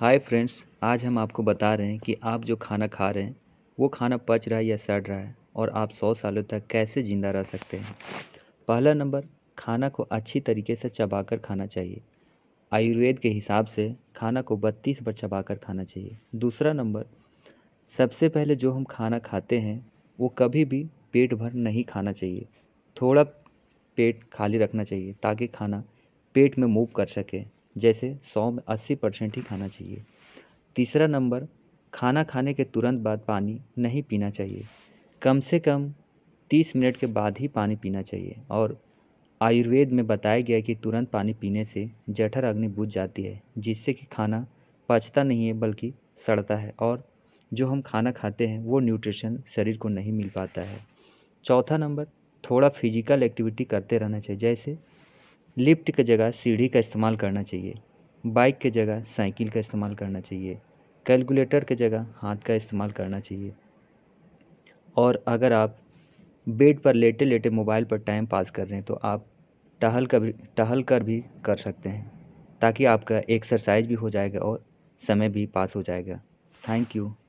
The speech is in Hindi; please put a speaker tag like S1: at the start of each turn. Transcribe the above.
S1: हाय फ्रेंड्स आज हम आपको बता रहे हैं कि आप जो खाना खा रहे हैं वो खाना पच रहा है या सड़ रहा है और आप सौ सालों तक कैसे ज़िंदा रह सकते हैं पहला नंबर खाना को अच्छी तरीके से चबाकर खाना चाहिए आयुर्वेद के हिसाब से खाना को बत्तीस बार चबाकर खाना चाहिए दूसरा नंबर सबसे पहले जो हम खाना खाते हैं वो कभी भी पेट भर नहीं खाना चाहिए थोड़ा पेट खाली रखना चाहिए ताकि खाना पेट में मूव कर सके जैसे सौ में अस्सी परसेंट ही खाना चाहिए तीसरा नंबर खाना खाने के तुरंत बाद पानी नहीं पीना चाहिए कम से कम तीस मिनट के बाद ही पानी पीना चाहिए और आयुर्वेद में बताया गया कि तुरंत पानी पीने से जठर अग्नि बुझ जाती है जिससे कि खाना पचता नहीं है बल्कि सड़ता है और जो हम खाना खाते हैं वो न्यूट्रिशन शरीर को नहीं मिल पाता है चौथा नंबर थोड़ा फिजिकल एक्टिविटी करते रहना चाहिए जैसे लिफ्ट की जगह सीढ़ी का इस्तेमाल करना चाहिए बाइक की जगह साइकिल का इस्तेमाल करना चाहिए कैलकुलेटर की जगह हाथ का इस्तेमाल करना चाहिए और अगर आप बेड पर लेटे लेटे मोबाइल पर टाइम पास कर रहे हैं तो आप टहल कर भी टहल कर भी कर सकते हैं ताकि आपका एक्सरसाइज भी हो जाएगा और समय भी पास हो जाएगा थैंक यू